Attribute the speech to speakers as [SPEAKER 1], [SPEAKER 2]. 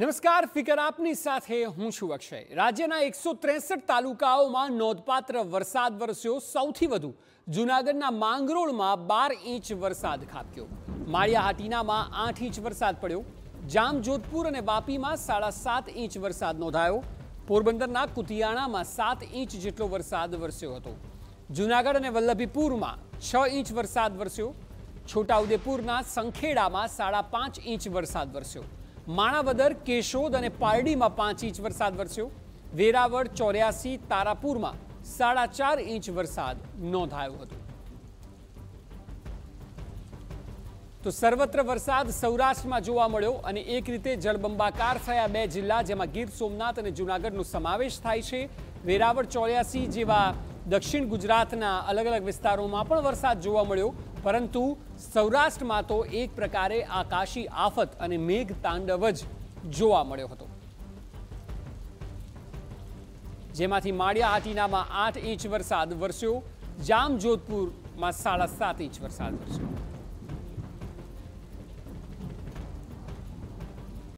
[SPEAKER 1] નમસ્કાર ફિકર આપની સાથે હું છું અક્ષય રાજ્યના એકસો ત્રેસઠ તાલુકાઓમાં નોંધપાત્ર વરસાદ વરસ્યો સૌથી વધુ જૂનાગઢના માંગરોળમાં બાર ઇંચ વરસાદ ખાબક્યો હાટીનામાં આઠ ઇંચ વરસાદ પડ્યો જામજોધપુર અને વાપીમાં સાડા સાત ઇંચ વરસાદ નોંધાયો પોરબંદરના કુતિયાણામાં સાત ઇંચ જેટલો વરસાદ વરસ્યો હતો જૂનાગઢ અને વલ્લભીપુરમાં છ ઇંચ વરસાદ વરસ્યો છોટાઉદેપુરના સંખેડામાં સાડા પાંચ ઇંચ વરસાદ વરસ્યો માણાવદર કેશોદ અને પારડીમાં પાંચ ઇંચ વરસાદ વરસ્યો વેરાવળ ચોર્યાસી તારાપુરમાં સાડા ચાર ઇંચ વરસાદ નોંધાયો હતો તો સર્વત્ર વરસાદ સૌરાષ્ટ્રમાં જોવા મળ્યો અને એક રીતે જળબંબાકાર થયા બે જિલ્લા જેમાં ગીર સોમનાથ અને જુનાગઢનો સમાવેશ થાય છે વેરાવળ ચોર્યાસી જેવા દક્ષિણ ગુજરાતના અલગ અલગ વિસ્તારોમાં પણ વરસાદ જોવા મળ્યો પરંતુ સૌરાષ્ટ્રમાં તો એક પ્રકારે આકાશી આફત અને મેઘ તાંડવ જ જોવા મળ્યો હતો જેમાંથી માળિયા હાટીનામાં આઠ ઇંચ વરસાદ વરસ્યો જામજોધપુરમાં સાડા સાત ઇંચ વરસાદ વરસ્યો